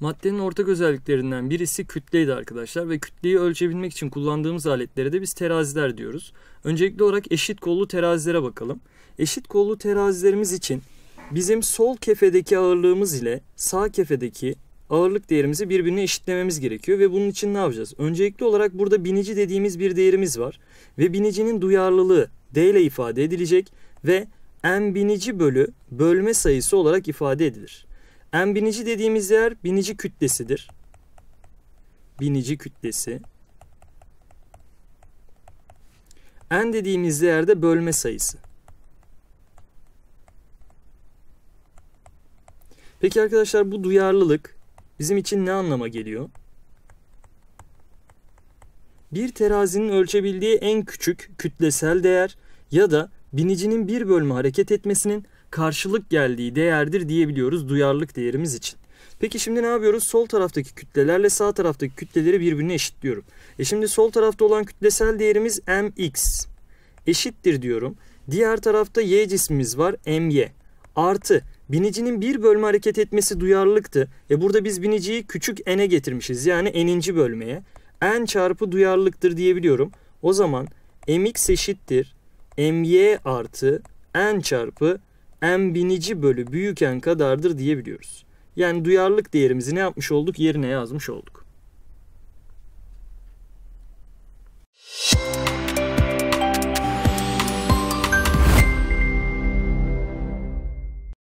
Maddenin ortak özelliklerinden birisi kütleydi arkadaşlar ve kütleyi ölçebilmek için kullandığımız aletlere de biz teraziler diyoruz. Öncelikli olarak eşit kollu terazilere bakalım. Eşit kollu terazilerimiz için bizim sol kefedeki ağırlığımız ile sağ kefedeki ağırlık değerimizi birbirine eşitlememiz gerekiyor ve bunun için ne yapacağız? Öncelikli olarak burada binici dediğimiz bir değerimiz var ve binicinin duyarlılığı D ile ifade edilecek ve M binici bölü bölme sayısı olarak ifade edilir. En binici dediğimiz yer binici kütlesidir. Binici kütlesi. En dediğimiz yerde bölme sayısı. Peki arkadaşlar bu duyarlılık bizim için ne anlama geliyor? Bir terazinin ölçebildiği en küçük kütlesel değer ya da binicinin bir bölme hareket etmesinin karşılık geldiği değerdir diyebiliyoruz duyarlılık değerimiz için. Peki şimdi ne yapıyoruz? Sol taraftaki kütlelerle sağ taraftaki kütleleri birbirine eşitliyorum. E şimdi sol tarafta olan kütlesel değerimiz mx eşittir diyorum. Diğer tarafta y cismimiz var my artı binicinin bir bölme hareket etmesi duyarlılıktı. E burada biz biniciyi küçük n'e getirmişiz yani n'inci bölmeye. n çarpı duyarlılıktır diyebiliyorum. O zaman mx eşittir my artı n çarpı en binici bölü büyük en kadardır diyebiliyoruz. Yani duyarlılık değerimizi ne yapmış olduk? Yerine yazmış olduk.